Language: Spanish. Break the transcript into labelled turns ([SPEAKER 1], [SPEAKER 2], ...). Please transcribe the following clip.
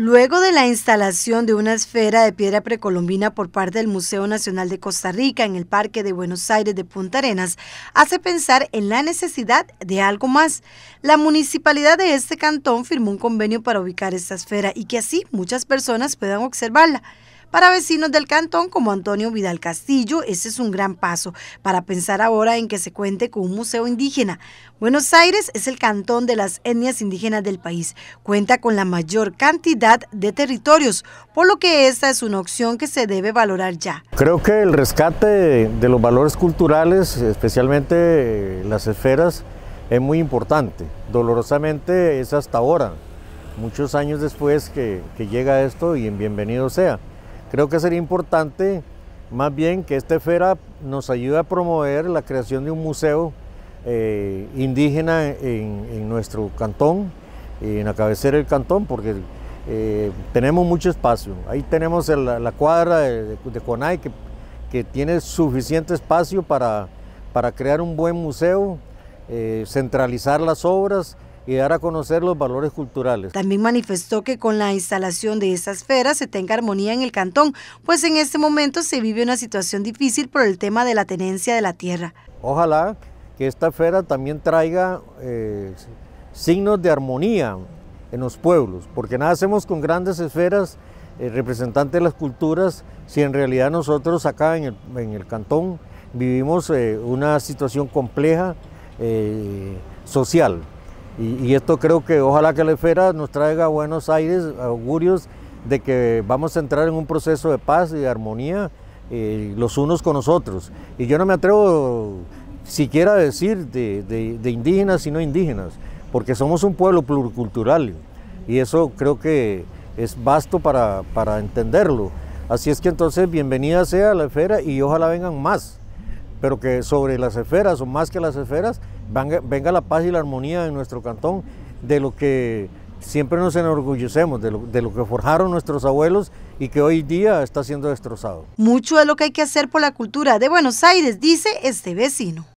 [SPEAKER 1] Luego de la instalación de una esfera de piedra precolombina por parte del Museo Nacional de Costa Rica en el Parque de Buenos Aires de Punta Arenas, hace pensar en la necesidad de algo más. La municipalidad de este cantón firmó un convenio para ubicar esta esfera y que así muchas personas puedan observarla para vecinos del cantón como Antonio Vidal Castillo. Ese es un gran paso para pensar ahora en que se cuente con un museo indígena. Buenos Aires es el cantón de las etnias indígenas del país. Cuenta con la mayor cantidad de territorios, por lo que esta es una opción que se debe valorar ya.
[SPEAKER 2] Creo que el rescate de los valores culturales, especialmente las esferas, es muy importante. Dolorosamente es hasta ahora, muchos años después que, llega esto y en bienvenido sea. Creo que sería importante más bien que esta esfera nos ayude a promover la creación de un museo eh, indígena en, nuestro cantón, en la cabecera del cantón, porque eh, tenemos mucho espacio. Ahí tenemos la cuadra de, de Conay que, tiene suficiente espacio para, para crear un buen museo, eh, centralizar las obras, y dar a conocer los valores culturales.
[SPEAKER 1] También manifestó que con la instalación de esas esfera se tenga armonía en el cantón, pues en este momento se vive una situación difícil por el tema de la tenencia de la tierra.
[SPEAKER 2] Ojalá que esta esfera también traiga eh, signos de armonía en los pueblos, porque nada hacemos con grandes esferas eh, representantes de las culturas si en realidad nosotros acá en el, cantón vivimos eh, una situación compleja social. Y, esto creo que ojalá que la esfera nos traiga a Buenos Aires augurios de que vamos a entrar en un proceso de paz y de armonía eh, los unos con los otros. Y yo no me atrevo siquiera a decir de, indígenas y no indígenas, porque somos un pueblo pluricultural y eso creo que es vasto para, para entenderlo. Así es que entonces bienvenida sea la esfera y ojalá vengan más pero que sobre las esferas o más que las esferas venga la paz y la armonía en nuestro cantón, de lo que siempre nos enorgullecemos de lo, de lo, que forjaron nuestros abuelos y que hoy día está siendo destrozado.
[SPEAKER 1] Mucho de lo que hay que hacer por la cultura de Buenos Aires, dice este vecino.